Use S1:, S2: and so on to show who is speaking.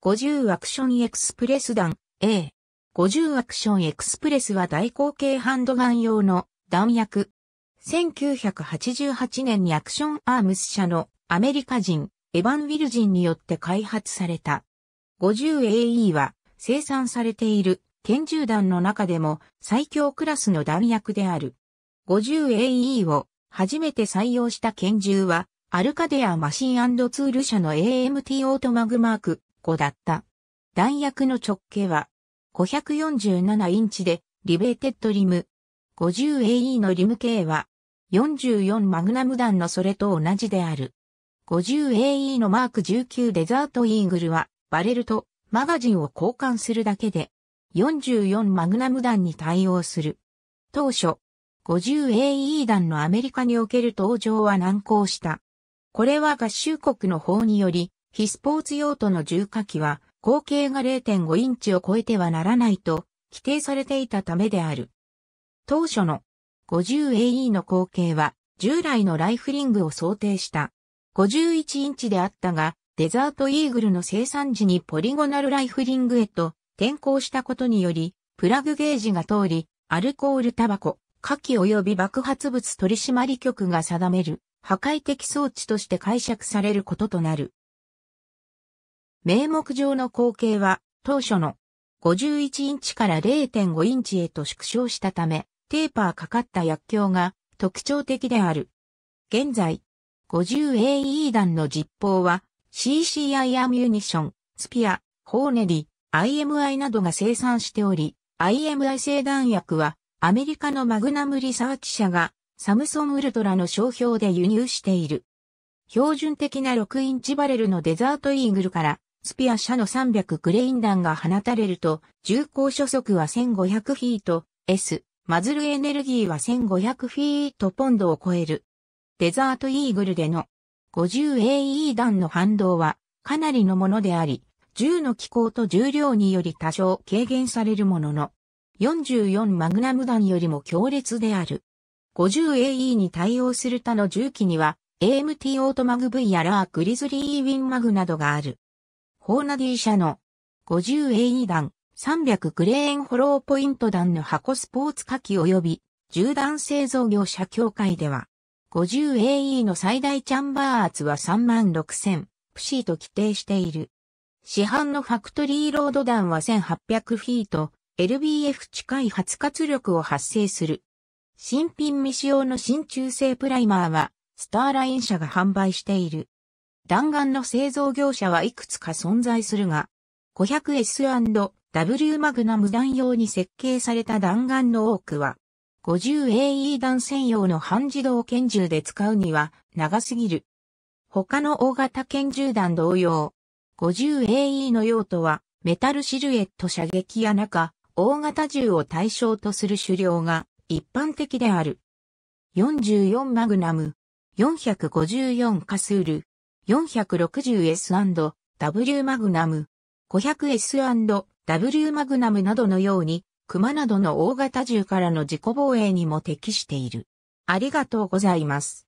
S1: 50アクションエクスプレス弾 A。50アクションエクスプレスは大口径ハンドガン用の弾薬。1988年にアクションアームス社のアメリカ人、エヴァン・ウィルジンによって開発された。50AE は生産されている拳銃弾の中でも最強クラスの弾薬である。50AE を初めて採用した拳銃はアルカデアマシンツール社の AMT オートマグマークだった。弾薬の直径は547インチでリベーテッドリム。50AE のリム系は44マグナム弾のそれと同じである。50AE のマーク19デザートイーグルはバレルとマガジンを交換するだけで44マグナム弾に対応する。当初、50AE 弾のアメリカにおける登場は難航した。これは合衆国の法により非スポーツ用途の重火器は、口径が0.5インチを超えてはならないと規定されていたためである。当初の 50AE の口径は従来のライフリングを想定した51インチであったが、デザートイーグルの生産時にポリゴナルライフリングへと転向したことにより、プラグゲージが通り、アルコールタバコ、火器及び爆発物取締局が定める破壊的装置として解釈されることとなる。名目上の口径は当初の51インチから0.5インチへと縮小したため、テーパーかかった薬莢が特徴的である。現在、50AE 弾の実砲は CCI アミュニション、スピア、ホーネリ、IMI などが生産しており、IMI 製弾薬はアメリカのマグナムリサーチ社がサムソンウルトラの商標で輸入している。標準的な6インチバレルのデザートイーグルからスピア社の300グレイン弾が放たれると、重高初速は1500フィート、S、マズルエネルギーは1500フィートポンドを超える。デザートイーグルでの 50AE 弾の反動はかなりのものであり、銃の機構と重量により多少軽減されるものの、44マグナム弾よりも強烈である。50AE に対応する他の銃器には、AMT オートマグ V やラーグリズリーウィンマグなどがある。ホーナディ社の5 0 a e 弾、300クレーンホローポイント弾の箱スポーツ火器及び、銃弾製造業者協会では、50AE の最大チャンバー圧は36000プシーと規定している。市販のファクトリーロード弾は1800フィート、LBF 近い発活力を発生する。新品未使用の新中製プライマーは、スターライン社が販売している。弾丸の製造業者はいくつか存在するが、500S&W マグナム弾用に設計された弾丸の多くは、50AE 弾専用の半自動拳銃で使うには長すぎる。他の大型拳銃弾同様、50AE の用途はメタルシルエット射撃や中、大型銃を対象とする狩猟が一般的である。44マグナム、454カスール、460S&W マグナム、500S&W マグナムなどのように、熊などの大型銃からの自己防衛にも適している。ありがとうございます。